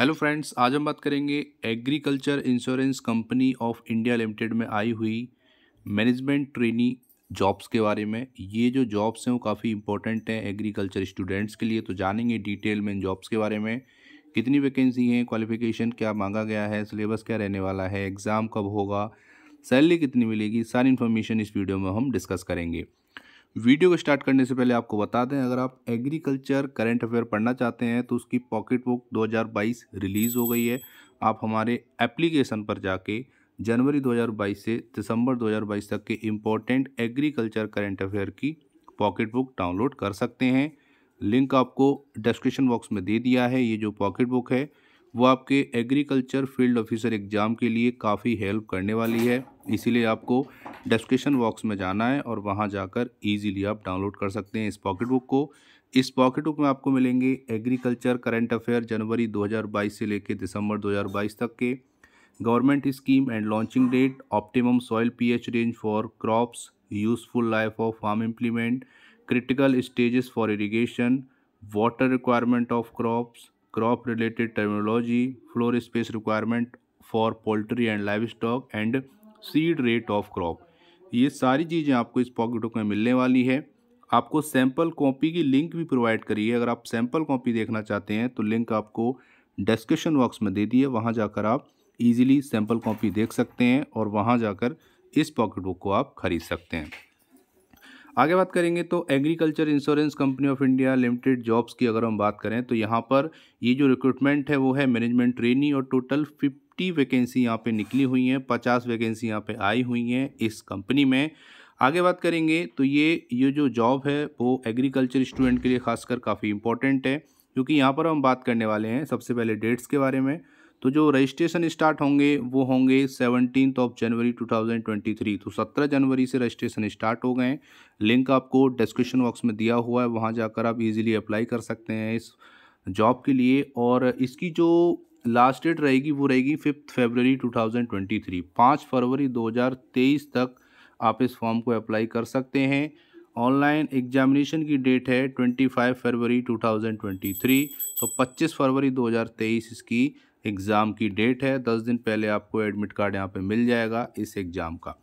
hello friends आज हम बात करेंगे agriculture insurance company of India limited में आई हुई मैनेजमेंट ट्रेनी जॉब्स के बारे में ये जो जॉब्स हैं वो काफ़ी इंपॉर्टेंट हैं एग्रीकल्चर स्टूडेंट्स के लिए तो जानेंगे डिटेल में इन जॉब्स के बारे में कितनी वैकेंसी हैं क्वालिफिकेशन क्या मांगा गया है सिलेबस क्या रहने वाला है एग्ज़ाम कब होगा सैलरी कितनी मिलेगी सारी इन्फॉर्मेशन इस वीडियो में हम डिस्कस करेंगे वीडियो को स्टार्ट करने से पहले आपको बता दें अगर आप एग्रीकल्चर करंट अफेयर पढ़ना चाहते हैं तो उसकी पॉकेट बुक 2022 रिलीज़ हो गई है आप हमारे एप्लीकेशन पर जाके जनवरी 2022 से दिसंबर 2022 तक के इम्पोर्टेंट एग्रीकल्चर करंट अफेयर की पॉकेट बुक डाउनलोड कर सकते हैं लिंक आपको डिस्क्रिप्शन बॉक्स में दे दिया है ये जो पॉकेट बुक है वो आपके एग्रीकल्चर फील्ड ऑफिसर एग्ज़ाम के लिए काफ़ी हेल्प करने वाली है इसीलिए आपको डिस्क्रिप्शन बॉक्स में जाना है और वहाँ जाकर ईजीली आप डाउनलोड कर सकते हैं इस पॉकेट बुक को इस पॉकेट बुक में आपको मिलेंगे एग्रीकल्चर करंट अफेयर जनवरी 2022 से लेकर दिसंबर 2022 तक के government scheme and launching date optimum soil pH range for crops useful life of farm implement critical stages for irrigation water requirement of crops crop related terminology floor space requirement for poultry and livestock and seed rate of crop ये सारी चीज़ें आपको इस pocket book में मिलने वाली है आपको सैम्पल कॉपी की लिंक भी प्रोवाइड करिए अगर आप सैम्पल कॉपी देखना चाहते हैं तो लिंक आपको डिस्क्रिप्शन बॉक्स में दे दिए वहाँ जाकर आप ईजिली सैम्पल कॉपी देख सकते हैं और वहाँ जाकर इस पॉकेट बुक को आप खरीद सकते हैं आगे बात करेंगे तो agriculture insurance company of India limited jobs की अगर हम बात करें तो यहाँ पर ये जो रिक्रूटमेंट है वो है मैनेजमेंट ट्रेनी और टोटल फिफ्ट फिफ्टी वैकेंसी यहाँ पे निकली हुई हैं पचास वैकेंसी यहाँ पे आई हुई हैं इस कंपनी में आगे बात करेंगे तो ये ये जो जॉब है वो एग्रीकल्चर स्टूडेंट के लिए खासकर काफ़ी इंपॉर्टेंट है क्योंकि यहाँ पर हम बात करने वाले हैं सबसे पहले डेट्स के बारे में तो जो रजिस्ट्रेशन स्टार्ट होंगे वो होंगे सेवनटीन ऑफ जनवरी 2023 तो 17 जनवरी से रजिस्ट्रेशन स्टार्ट हो गए लिंक आपको डिस्क्रिप्शन बॉक्स में दिया हुआ है वहाँ जाकर आप इजीली अप्लाई कर सकते हैं इस जॉब के लिए और इसकी जो लास्ट डेट रहेगी वो रहेगी फिफ्थ फेबररी 2023 थाउजेंड फरवरी 2023 तक आप इस फॉर्म को अप्लाई कर सकते हैं ऑनलाइन एग्जामिनेशन की डेट है 25 तो फरवरी 2023 तो 25 फरवरी 2023 इसकी एग्ज़ाम की डेट है दस दिन पहले आपको एडमिट कार्ड यहाँ पे मिल जाएगा इस एग्ज़ाम का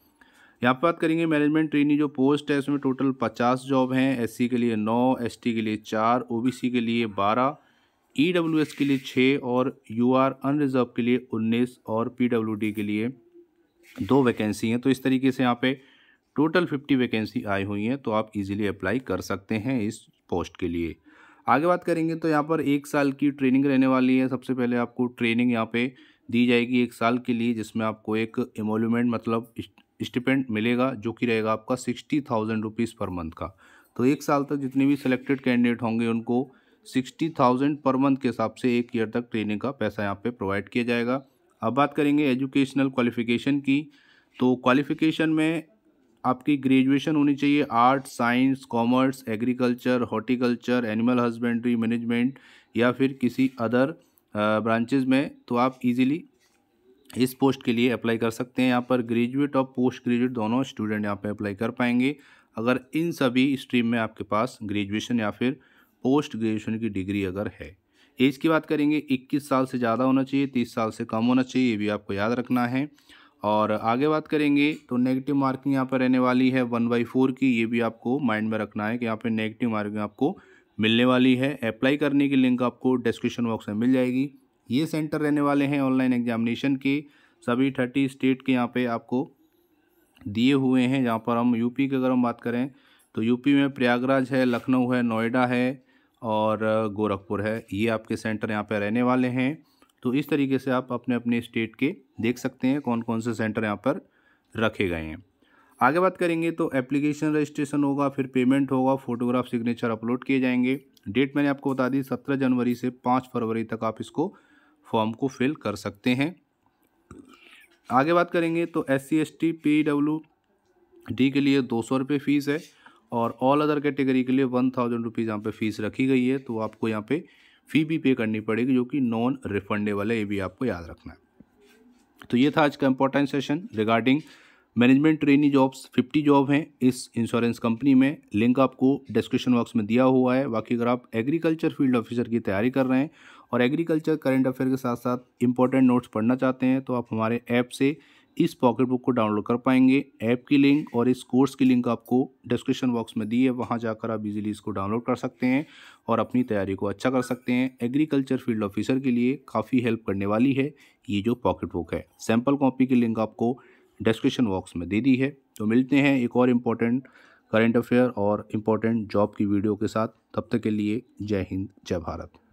यहाँ पर बात करेंगे मैनेजमेंट ट्रेनी जो पोस्ट है उसमें टोटल पचास जॉब हैं एससी के लिए नौ एसटी के लिए चार ओबीसी के लिए बारह ई e के लिए छः और यू आर अनरिजर्व के लिए उन्नीस और पी के लिए दो वैकेंसी हैं तो इस तरीके से यहाँ पे टोटल फिफ्टी वैकेंसी आई हुई हैं तो आप इजीली अप्लाई कर सकते हैं इस पोस्ट के लिए आगे बात करेंगे तो यहाँ पर एक साल की ट्रेनिंग रहने वाली है सबसे पहले आपको ट्रेनिंग यहाँ पे दी जाएगी एक साल के लिए जिसमें आपको एक एमोलमेंट मतलब स्टिपेंट मिलेगा जो कि रहेगा आपका sixty thousand rupees per month का तो एक साल तक जितने भी सिलेक्टेड कैंडिडेट होंगे उनको सिक्सटी थाउजेंड पर मंथ के हिसाब से एक ईयर तक ट्रेनिंग का पैसा यहाँ पे प्रोवाइड किया जाएगा अब बात करेंगे एजुकेशनल क्वालिफिकेशन की तो क्वालिफिकेशन में आपकी ग्रेजुएशन होनी चाहिए art science commerce agriculture horticulture animal husbandry management या फिर किसी अदर ब्रांचेज में तो आप इजीली इस पोस्ट के लिए अप्लाई कर सकते हैं यहाँ पर ग्रेजुएट और पोस्ट ग्रेजुएट दोनों स्टूडेंट यहाँ पर अप्लाई कर पाएंगे अगर इन सभी स्ट्रीम में आपके पास ग्रेजुएशन या फिर पोस्ट ग्रेजुएशन की डिग्री अगर है एज की बात करेंगे 21 साल से ज़्यादा होना चाहिए 30 साल से कम होना चाहिए ये भी आपको याद रखना है और आगे बात करेंगे तो नेगेटिव मार्किंग यहाँ पर रहने वाली है वन बाई फोर की ये भी आपको माइंड में रखना है कि यहाँ पर नेगेटिव मार्किंग आपको मिलने वाली है अप्लाई करने की लिंक आपको डिस्क्रिप्शन बॉक्स में मिल जाएगी ये सेंटर रहने वाले हैं ऑनलाइन एग्जामिनेशन के सभी थर्टी स्टेट के यहाँ पर आपको दिए हुए हैं जहाँ पर हम यूपी की अगर हम बात करें तो यूपी में प्रयागराज है लखनऊ है नोएडा है और गोरखपुर है ये आपके सेंटर यहाँ पर रहने वाले हैं तो इस तरीके से आप अपने अपने स्टेट के देख सकते हैं कौन कौन से सेंटर यहाँ पर रखे गए हैं आगे बात करेंगे तो एप्लीकेशन रजिस्ट्रेशन होगा फिर पेमेंट होगा फोटोग्राफ सिग्नेचर अपलोड किए जाएंगे डेट मैंने आपको बता दी सत्रह जनवरी से पाँच फरवरी तक आप इसको फॉर्म को फिल कर सकते हैं आगे बात करेंगे तो S C S T P W D के लिए दो सौ रुपये फ़ीस है और ऑल अदर कैटेगरी के लिए वन थाउजेंड रुपीज़ यहाँ पर फ़ीस रखी गई है तो आपको यहाँ पे फ़ी भी पे करनी पड़ेगी जो कि नॉन रिफंडेबल है ये भी आपको याद रखना है तो ये था आज का important session regarding management trainee jobs 50 job हैं इस इंश्योरेंस कंपनी में लिंक आपको डिस्क्रिप्शन बॉक्स में दिया हुआ है बाकी अगर आप एग्रीकल्चर फील्ड ऑफिसर की तैयारी कर रहे हैं और एग्रीकल्चर करेंट अफेयर के साथ साथ इंपॉर्टेंट नोट्स पढ़ना चाहते हैं तो आप हमारे ऐप से इस पॉकेट बुक को डाउनलोड कर पाएंगे ऐप की लिंक और इस कोर्स की लिंक आपको डिस्क्रिप्शन बॉक्स में दी है वहाँ जाकर आप इजीली इसको डाउनलोड कर सकते हैं और अपनी तैयारी को अच्छा कर सकते हैं एग्रीकल्चर फील्ड ऑफिसर के लिए काफ़ी हेल्प करने वाली है ये जो पॉकेट बुक है सैम्पल कॉपी की लिंक आपको डिस्क्रिप्शन बॉक्स में दे दी है तो मिलते हैं एक और इम्पॉर्टेंट करेंट अफेयर और इम्पोर्टेंट जॉब की वीडियो के साथ तब तक के लिए जय हिंद जय भारत